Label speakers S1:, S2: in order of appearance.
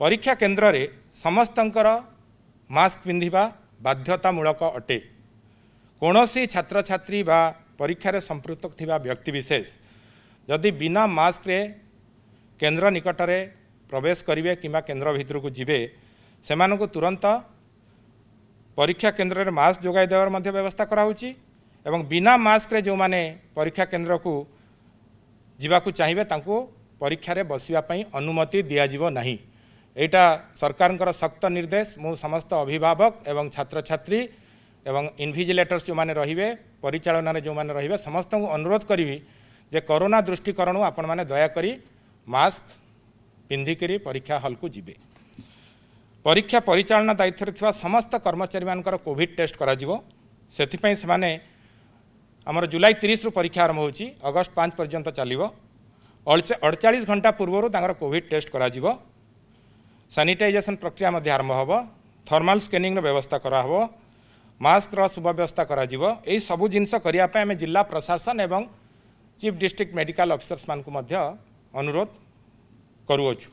S1: ପରୀକ୍ଷା କେନ୍ଦ୍ରରେ ସମସ୍ତଙ୍କର ମାସ୍କ ପିନ୍ଧିବା ବାଧ୍ୟତାମୂଳକ ଅଟେ କୌଣସି ଛାତ୍ରଛାତ୍ରୀ ବା ପରୀକ୍ଷାରେ ସମ୍ପୃକ୍ତ ଥିବା ବ୍ୟକ୍ତିବିଶେଷ ଯଦି ବିନା ମାସ୍କରେ କେନ୍ଦ୍ର ନିକଟରେ ପ୍ରବେଶ କରିବେ କିମ୍ବା କେନ୍ଦ୍ର ଭିତରକୁ ଯିବେ ସେମାନଙ୍କୁ ତୁରନ୍ତ ପରୀକ୍ଷା କେନ୍ଦ୍ରରେ ମାସ୍କ ଯୋଗାଇ ଦେବାର ମଧ୍ୟ ବ୍ୟବସ୍ଥା କରାହେଉଛି ଏବଂ ବିନା ମାସ୍କରେ ଯେଉଁମାନେ ପରୀକ୍ଷା କେନ୍ଦ୍ରକୁ ଯିବାକୁ ଚାହିଁବେ ତାଙ୍କୁ ପରୀକ୍ଷାରେ ବସିବା ପାଇଁ ଅନୁମତି ଦିଆଯିବ ନାହିଁ ଏଇଟା ସରକାରଙ୍କର ଶକ୍ତ ନିର୍ଦ୍ଦେଶ ମୁଁ ସମସ୍ତ ଅଭିଭାବକ ଏବଂ ଛାତ୍ରଛାତ୍ରୀ ଏବଂ ଇନ୍ଭିଜିଲେଟର୍ସ ଯେଉଁମାନେ ରହିବେ ପରିଚାଳନାରେ ଯେଉଁମାନେ ରହିବେ ସମସ୍ତଙ୍କୁ ଅନୁରୋଧ କରିବି ଯେ କରୋନା ଦୃଷ୍ଟିକୋଣରୁ ଆପଣମାନେ ଦୟାକରି ମାସ୍କ ପିନ୍ଧିକରି ପରୀକ୍ଷା ହଲ୍କୁ ଯିବେ ପରୀକ୍ଷା ପରିଚାଳନା ଦାୟିତ୍ୱରେ ଥିବା ସମସ୍ତ କର୍ମଚାରୀମାନଙ୍କର କୋଭିଡ଼ ଟେଷ୍ଟ କରାଯିବ ସେଥିପାଇଁ ସେମାନେ ଆମର ଜୁଲାଇ ତିରିଶରୁ ପରୀକ୍ଷା ଆରମ୍ଭ ହେଉଛି ଅଗଷ୍ଟ ପାଞ୍ଚ ପର୍ଯ୍ୟନ୍ତ ଚାଲିବ ଅଡ଼ଚାଳିଶ ଘଣ୍ଟା ପୂର୍ବରୁ ତାଙ୍କର କୋଭିଡ଼ ଟେଷ୍ଟ କରାଯିବ सानिटाजेसन प्रक्रिया आरम्भ हे थर्माल्ल स्क्यानिङ र व्यवस्था गराहे मास्क र सुव्यवस्था जिल्ला प्रशासन ए चीफ डिस्ट्रिक मेडिकल अफिसर मध्य अनुरोध गरुछु